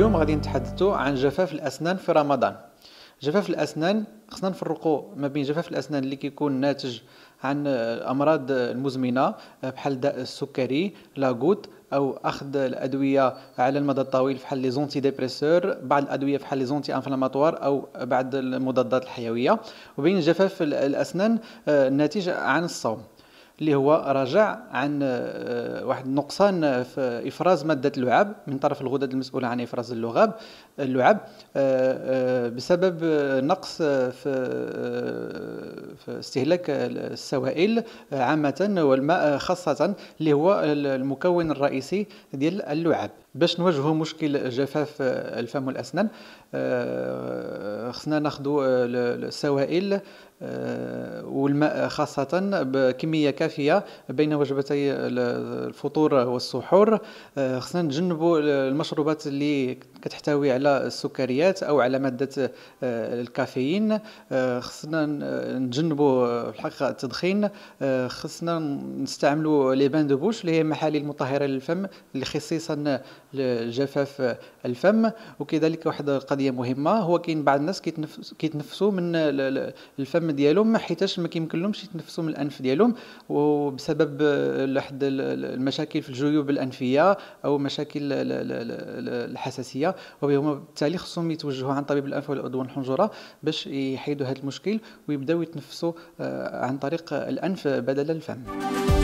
اليوم غادي نتحدثوا عن جفاف الاسنان في رمضان جفاف الاسنان خصنا نفرقوا ما بين جفاف الاسنان اللي كيكون ناتج عن الامراض المزمنه آه، بحال داء السكري لاغوت او اخذ الادويه على المدى الطويل بحال لي زونتي ديبريسور بعض الادويه بحال لي زونتي انفلاماتوار او بعض المضادات الحيويه وبين جفاف الاسنان آه، الناتج عن الصوم اللي هو رجع عن آه، واحد النقصان في افراز ماده اللعاب من طرف الغدد المسؤوله عن افراز اللغاب اللعاب آه، آه، بسبب نقص في استهلاك السوائل عامه والماء خاصه اللي هو المكون الرئيسي ديال اللعاب باش نواجهوا مشكل جفاف الفم والاسنان خصنا ناخذوا السوائل والماء خاصه بكميه كافيه الكافيه بين وجبتي الفطور والسحور آه، خصنا نتجنبوا المشروبات اللي كتحتوي على السكريات او على ماده آه، الكافيين آه، خصنا نتجنبوا الحقيقه التدخين خصنا نستعملوا لي بان دو بوش اللي هي محاليل مطهره للفم اللي خصيصا لجفاف الفم وكذلك واحد القضيه مهمه هو كاين بعض الناس كيتنفسوا من الفم ديالهم حيتاش ما كيمكنلهمش يتنفسوا من الانف ديالهم و وبسبب آه، لحد المشاكل في الجيوب الانفيه او مشاكل الحساسيه وبالتالي بالتالي خصهم يتوجهوا عن طبيب الانف والاذن والحنجره باش يحيدوا هذا المشكل ويبداو يتنفسوا آه، عن طريق الانف بدل الفم